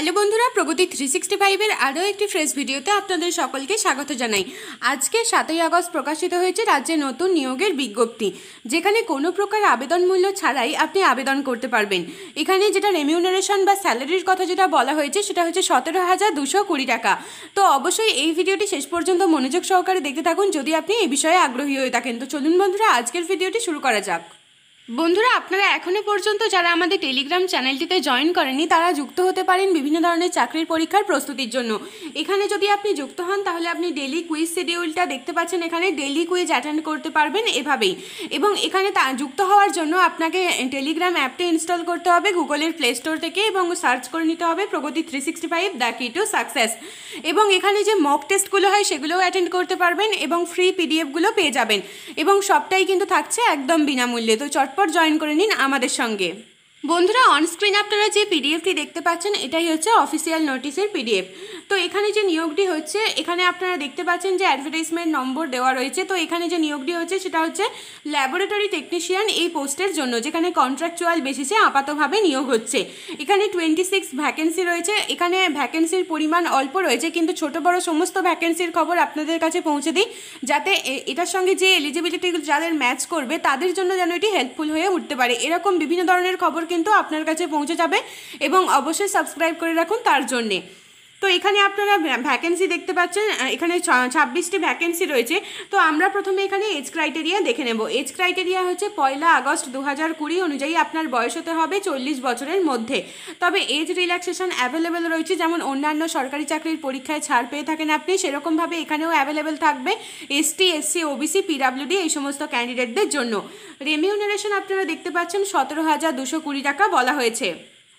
hello বন্ধুরা প্রগতি three sixty ফাইভের আরও একটি ফ্রেশ ভিডিওতে আপনাদের সকলকে স্বাগত জানাই আজকে সাতই আগস্ট প্রকাশিত হয়েছে রাজ্যে নতুন নিয়োগের বিজ্ঞপ্তি যেখানে কোনো প্রকার আবেদন মূল্য ছাড়াই আপনি আবেদন করতে পারবেন এখানে যেটা রেমিউনারেশন বা স্যালারির কথা যেটা বলা হয়েছে সেটা হচ্ছে সতেরো হাজার দুশো কুড়ি টাকা তো অবশ্যই এই ভিডিওটি শেষ পর্যন্ত মনোযোগ সহকারে দেখতে থাকুন যদি আপনি এই বিষয়ে আগ্রহী হয়ে থাকেন তো চলুন বন্ধুরা আজকের ভিডিওটি শুরু করা যাক বন্ধুরা আপনারা এখনও পর্যন্ত যারা আমাদের টেলিগ্রাম চ্যানেলটিতে জয়েন করেনি তারা যুক্ত হতে পারেন বিভিন্ন ধরনের চাকরির পরীক্ষার প্রস্তুতির জন্য এখানে যদি আপনি যুক্ত হন তাহলে আপনি ডেলি কুইজ শিডিউলটা দেখতে পাচ্ছেন এখানে ডেলি কুইজ অ্যাটেন্ড করতে পারবেন এভাবেই এবং এখানে তা যুক্ত হওয়ার জন্য আপনাকে টেলিগ্রাম অ্যাপটি ইনস্টল করতে হবে গুগলের প্লে স্টোর থেকে এবং সার্চ করে নিতে হবে প্রগতি three sixty five the key to success এবং এখানে যে মক টেস্টগুলো হয় সেগুলোও অ্যাটেন্ড করতে পারবেন এবং ফ্রি পিডিএফগুলো পেয়ে যাবেন এবং সবটাই কিন্তু থাকছে একদম বিনামূল্যে তো চটপ তারপর জয়েন করে নিন আমাদের সঙ্গে বন্ধুরা অনস্ক্রিন আপনারা যে পিডিএফটি দেখতে পাচ্ছেন এটাই হচ্ছে অফিসিয়াল নোটিশের পিডিএফ তো এখানে যে নিয়োগটি হচ্ছে এখানে আপনারা দেখতে পাচ্ছেন যে অ্যাডভার্টাইজমেন্ট নম্বর দেওয়া রয়েছে তো এখানে যে নিয়োগটি হচ্ছে সেটা হচ্ছে ল্যাবরেটরি টেকনিশিয়ান এই পোস্টের জন্য যেখানে কন্ট্রাকচুয়াল বেসিসে আপাতভাবে নিয়োগ হচ্ছে এখানে টোয়েন্টি সিক্স ভ্যাকেন্সি রয়েছে এখানে ভ্যাকেন্সির পরিমাণ অল্প রয়েছে কিন্তু ছোট বড় সমস্ত ভ্যাকেন্সির খবর আপনাদের কাছে পৌঁছে দিই যাতে এটার সঙ্গে যে এলিজিবিলিটি যাদের ম্যাচ করবে তাদের জন্য যেন এটি হেল্পফুল হয়ে উঠতে পারে এরকম বিভিন্ন ধরনের খবর কিন্তু আপনার কাছে পৌঁছে যাবে এবং অবশ্যই সাবস্ক্রাইব করে রাখুন তার জন্যে তো এখানে আপনারা ভ্যাকেন্সি দেখতে পাচ্ছেন এখানে ছাব্বিশটি ভ্যাকেন্সি রয়েছে তো আমরা প্রথমে এখানে এজ ক্রাইটেরিয়া দেখে নেব এজ ক্রাইটেরিয়া হচ্ছে পয়লা আগস্ট দু হাজার কুড়ি অনুযায়ী আপনার বয়স হতে হবে চল্লিশ বছরের মধ্যে তবে এজ রিল্যাক্সেশন অ্যাভেলেবেল রয়েছে যেমন অন্যান্য সরকারি চাকরির পরীক্ষায় ছাড় পেয়ে থাকেন আপনি সেরকমভাবে এখানেও অ্যাভেলেবেল থাকবে এসটি এসসি ওবিসি পিডাব্লিউডি এই সমস্ত ক্যান্ডিডেটদের জন্য রেমিউনারেশন আপনারা দেখতে পাচ্ছেন সতেরো হাজার দুশো কুড়ি টাকা বলা হয়েছে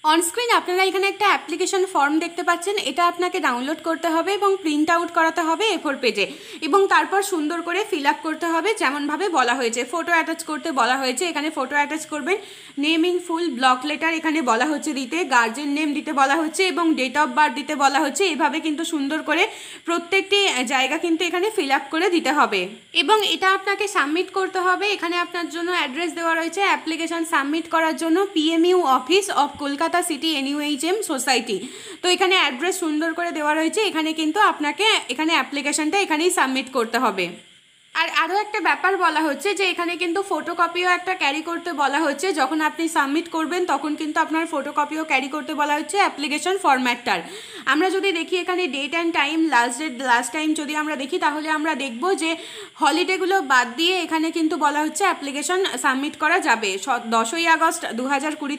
অনস্ক্রিন আপনারা এখানে একটা অ্যাপ্লিকেশন ফর্ম দেখতে পাচ্ছেন এটা আপনাকে ডাউনলোড করতে হবে এবং প্রিন্ট আউট করাতে হবে এ ফোর পেজে এবং তারপর সুন্দর করে ফিল আপ করতে হবে যেমনভাবে বলা হয়েছে ফটো অ্যাটাচ করতে বলা হয়েছে এখানে ফটো অ্যাটাচ করবেন name in full block letter এখানে বলা হচ্ছে দিতে গার্জেন নেম দিতে বলা হচ্ছে এবং ডেট অফ বার্থ দিতে বলা হচ্ছে এভাবে কিন্তু সুন্দর করে প্রত্যেকটি জায়গা কিন্তু এখানে ফিল আপ করে দিতে হবে এবং এটা আপনাকে সাবমিট করতে হবে এখানে আপনার জন্য অ্যাড্রেস দেওয়া রয়েছে অ্যাপ্লিকেশন সাবমিট করার জন্য PMU office of Kolkata Kolkata city NUHM society তো এখানে অ্যাড্রেস সুন্দর করে দেওয়া রয়েছে এখানে কিন্তু আপনাকে এখানে অ্যাপ্লিকেশানটা এখানেই সাবমিট করতে হবে আর আরও একটা ব্যাপার বলা হচ্ছে যে এখানে কিন্তু ফটোকপিও একটা ক্যারি করতে বলা হচ্ছে যখন আপনি সাবমিট করবেন তখন কিন্তু আপনার ফটোকপিও ক্যারি করতে বলা হচ্ছে অ্যাপ্লিকেশন ফরম্যাটটার আমরা যদি দেখি এখানে date and time last date last time যদি আমরা দেখি তাহলে আমরা দেখব যে হলিডেগুলো বাদ দিয়ে এখানে কিন্তু বলা হচ্ছে অ্যাপ্লিকেশন সাবমিট করা যাবে দশই আগস্ট দু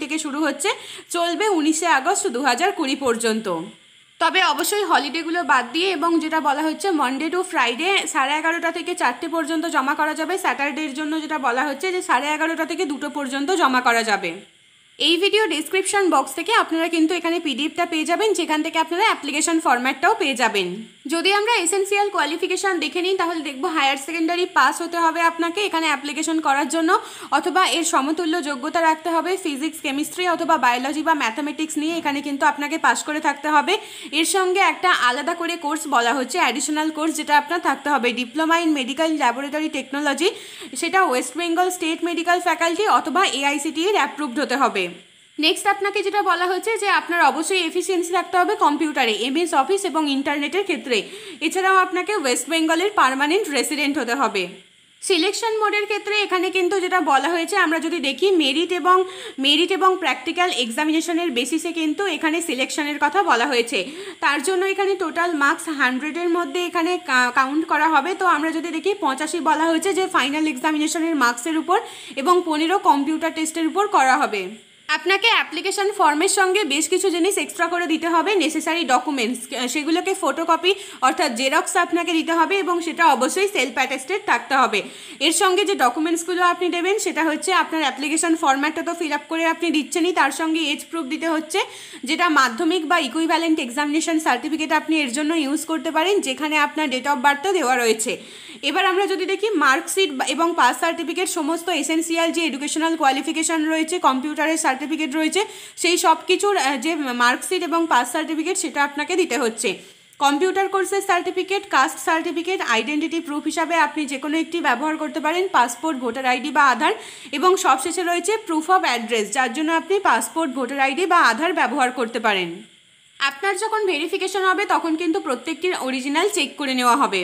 থেকে শুরু হচ্ছে চলবে উনিশে আগস্ট দু পর্যন্ত তবে অবশ্যই হলিডেগুলো বাদ দিয়ে এবং যেটা বলা হচ্ছে মনডে টু ফ্রাইডে সাড়ে এগারোটা থেকে চারটে পর্যন্ত জমা করা যাবে স্যাটারডের জন্য যেটা বলা হচ্ছে যে সাড়ে এগারোটা থেকে দুটো পর্যন্ত জমা করা যাবে এই ভিডিও ডিসক্রিপশন বক্স থেকে আপনারা কিন্তু এখানে পিডিএফটা পেয়ে যাবেন যেখান থেকে আপনারা অ্যাপ্লিকেশন ফরম্যাটটাও পেয়ে যাবেন যদি আমরা এসেন্সিয়াল কোয়ালিফিকেশান দেখে নিই তাহলে দেখব হায়ার সেকেন্ডারি পাস হতে হবে আপনাকে এখানে অ্যাপ্লিকেশন করার জন্য অথবা এর সমতুল্য যোগ্যতা রাখতে হবে ফিজিক্স কেমিস্ট্রি অথবা বায়োলজি বা ম্যাথামেটিক্স নিয়ে এখানে কিন্তু আপনাকে পাস করে থাকতে হবে এর সঙ্গে একটা আলাদা করে কোর্স বলা হচ্ছে অ্যাডিশনাল কোর্স যেটা আপনার থাকতে হবে diploma in medical laboratory technology সেটা West Bengal state medical faculty অথবা এআইসিটির অ্যাপ্রুভড হতে হবে নেক্সট আপনাকে যেটা বলা হয়েছে যে আপনার অবশ্যই এফিসিয়েন্সি রাখতে হবে কম্পিউটারে এমএস অফিস এবং ইন্টারনেটের ক্ষেত্রে এছাড়াও আপনাকে ওয়েস্ট বেঙ্গলের পারমানেন্ট রেসিডেন্ট হতে হবে সিলেকশন মোডের ক্ষেত্রে এখানে কিন্তু যেটা বলা হয়েছে আমরা যদি দেখি মেরিট এবং মেরিট এবং প্র্যাকটিক্যাল এক্সামিনেশনের বেসিসে কিন্তু এখানে সিলেকশনের কথা বলা হয়েছে তার জন্য এখানে টোটাল মার্কস হান্ড্রেডের মধ্যে এখানে কাউন্ট করা হবে তো আমরা যদি দেখি পঁচাশি বলা হয়েছে যে ফাইনাল এক্সামিনেশনের মার্কসের উপর এবং পনেরো কম্পিউটার টেস্টের উপর করা হবে আপনাকে অ্যাপ্লিকেশান ফর্মের সঙ্গে বেশ কিছু জিনিস এক্সট্রা করে দিতে হবে নেসেসারি ডকুমেন্টস সেগুলোকে ফটোকপি অর্থাৎ জেরক্স আপনাকে দিতে হবে এবং সেটা অবশ্যই সেলফ অ্যাটেস্টেড থাকতে হবে এর সঙ্গে যে ডকুমেন্টসগুলো আপনি দেবেন সেটা হচ্ছে আপনার অ্যাপ্লিকেশান ফর্ম্যাটটা তো ফিল আপ করে আপনি দিচ্ছেনই তার সঙ্গে এজ প্রুফ দিতে হচ্ছে যেটা মাধ্যমিক বা ইকুইভ্যালেন্ট এক্সামিনেশান সার্টিফিকেট আপনি এর জন্য ইউজ করতে পারেন যেখানে আপনার ডেট অফ বার্থটা দেওয়া রয়েছে এবার আমরা যদি দেখি মার্কশিট এবং পাস সার্টিফিকেট সমস্ত এসেন্সিয়াল যে এডুকেশনাল কোয়ালিফিকেশান রয়েছে কম্পিউটারের সার্টিফিকেট রয়েছে সেই সব কিছুর যে মার্কশিট এবং পাস সার্টিফিকেট সেটা আপনাকে দিতে হচ্ছে কম্পিউটার কোর্সের certificate caste certificate identity proof হিসাবে আপনি যে কোনো একটি ব্যবহার করতে পারেন পাসপোর্ট ভোটার আইডি বা আধার এবং সবশেষে রয়েছে প্রুফ অফ অ্যাড্রেস যার জন্য আপনি পাসপোর্ট ভোটার আইডি বা আধার ব্যবহার করতে পারেন আপনার যখন ভেরিফিকেশন হবে তখন কিন্তু প্রত্যেকটির অরিজিনাল চেক করে নেওয়া হবে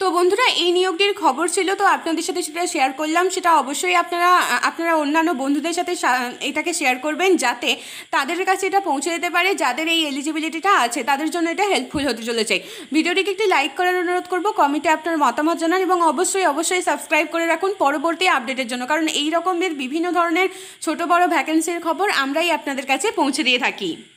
তো বন্ধুরা এই নিয়োগটির খবর ছিল তো আপনাদের সাথে সেটা শেয়ার করলাম সেটা অবশ্যই আপনারা আপনারা অন্যান্য বন্ধুদের সাথে এটাকে শেয়ার করবেন যাতে তাদের কাছে এটা পৌঁছে যেতে পারে যাদের এই এলিজিবিলিটিটা আছে তাদের জন্য এটা হেল্পফুল হতে চলেছে ভিডিওটিকে একটি লাইক করার অনুরোধ করব কমেন্টে আপনার মতামত জানান এবং অবশ্যই অবশ্যই সাবস্ক্রাইব করে রাখুন পরবর্তী আপডেটের জন্য কারণ এই রকমের বিভিন্ন ধরনের ছোট বড় ভ্যাকেন্সির খবর আমরাই আপনাদের কাছে পৌঁছে দিয়ে থাকি